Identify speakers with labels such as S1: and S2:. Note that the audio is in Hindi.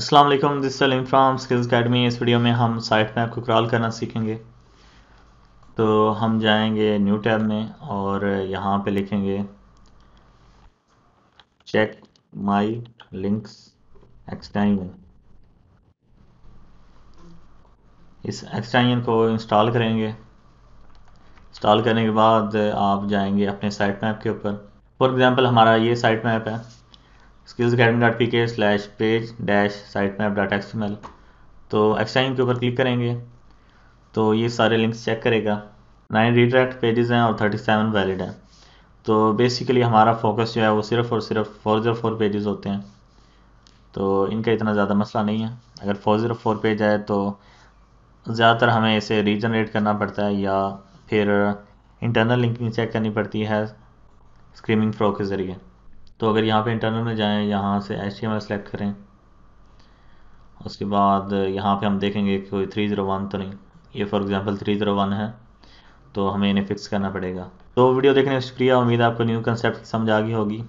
S1: अस्सलाम वालेकुम this Salim from skills academy इस वीडियो में हम साइट मैप को क्रॉल करना सीखेंगे तो हम जाएंगे न्यू टैब में और यहाँ पे लिखेंगे चेक माय लिंक्स एक्सटेंशन इस एक्सटेंशन को इंस्टॉल करेंगे इंस्टॉल करने के बाद आप जाएंगे अपने साइट मैप के ऊपर फॉर एग्जांपल हमारा ये साइट मैप है skills P K slash page dash site map M L तो एक्सटेंड के ऊपर क्लिक करेंगे तो ये सारे लिंक्स चेक करेगा नाइन रीडायरेक्ट पेजेस हैं और थर्टी सेवन वैलिड हैं तो बेसिकली हमारा फोकस जो है वो सिर्फ और सिर्फ फोर ज़ीरो फोर पेजेस होते हैं तो इनका इतना ज़्यादा मसला नहीं है अगर फोर ज़ीरो फोर पेज आए तो ज़्यादातर हमें इसे रीजनरेट करना पड़ता है या फिर इंटरनल लिंकिंग चेक करनी पड़ती है स्क्रीमिंग फ्रो के ज़रिए तो अगर यहाँ पे इंटरनल में जाएं यहाँ से एच टी सेलेक्ट करें उसके बाद यहाँ पे हम देखेंगे कोई थ्री ज़ीरो वन तो नहीं ये for example three zero one है तो हमें इन्हें फिक्स करना पड़ेगा तो वीडियो देखने का शुक्रिया उम्मीद आपको न्यू कंसेप्ट समझ आ गई होगी